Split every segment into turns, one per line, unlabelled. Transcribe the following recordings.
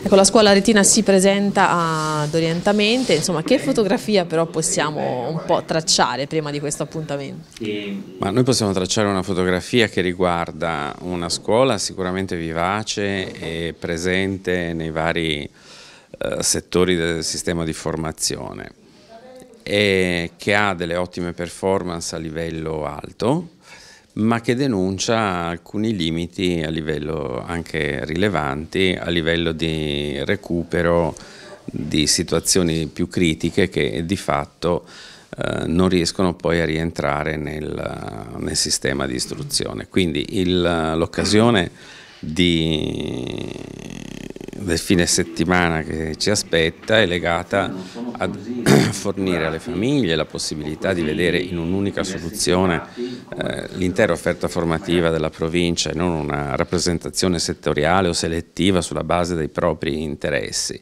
Ecco, la scuola retina si presenta ad orientamento, insomma che fotografia però possiamo un po' tracciare prima di questo appuntamento? Ma noi possiamo tracciare una fotografia che riguarda una scuola sicuramente vivace e presente nei vari eh, settori del sistema di formazione e che ha delle ottime performance a livello alto ma che denuncia alcuni limiti a livello anche rilevanti, a livello di recupero di situazioni più critiche che di fatto eh, non riescono poi a rientrare nel, nel sistema di istruzione. Quindi l'occasione di del fine settimana che ci aspetta è legata a fornire alle famiglie la possibilità di vedere in un'unica soluzione eh, l'intera offerta formativa della provincia e non una rappresentazione settoriale o selettiva sulla base dei propri interessi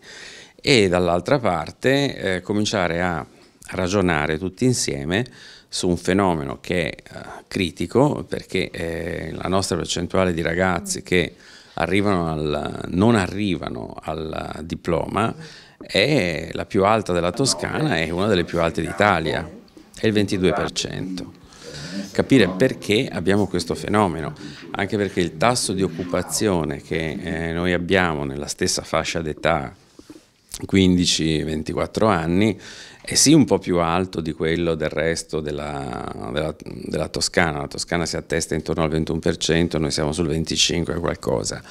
e dall'altra parte eh, cominciare a ragionare tutti insieme su un fenomeno che è eh, critico perché la nostra percentuale di ragazzi che arrivano al, non arrivano al diploma è la più alta della Toscana e una delle più alte d'Italia, è il 22%. Capire perché abbiamo questo fenomeno, anche perché il tasso di occupazione che eh, noi abbiamo nella stessa fascia d'età 15-24 anni è sì un po' più alto di quello del resto della, della, della, Toscana, la Toscana si attesta intorno al 21%, noi siamo sul 25% qualcosa,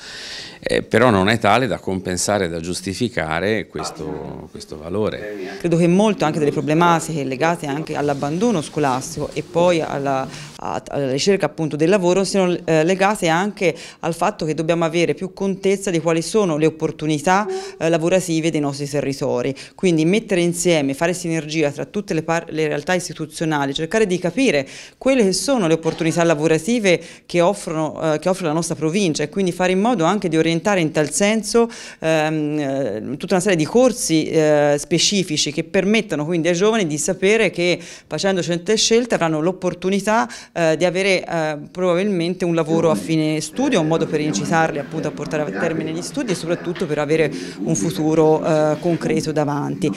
eh, però non è tale da compensare, da giustificare questo, questo valore.
Credo che molto anche delle problematiche legate anche all'abbandono scolastico e poi alla, alla ricerca appunto del lavoro siano eh, legate anche al fatto che dobbiamo avere più contezza di quali sono le opportunità eh, lavorative dei nostri territori, quindi mettere insieme, fare sì sinergia tra tutte le, le, realtà istituzionali, cercare di capire quelle che sono le opportunità lavorative che, offrono, eh, che offre la nostra provincia e quindi fare in modo anche di orientare in tal senso ehm, eh, tutta una serie di corsi eh, specifici che permettano quindi ai giovani di sapere che facendo certe scelte avranno l'opportunità eh, di avere eh, probabilmente un lavoro a fine studio, un modo per incitarli appunto a portare a termine gli studi e soprattutto per avere un futuro eh, concreto davanti.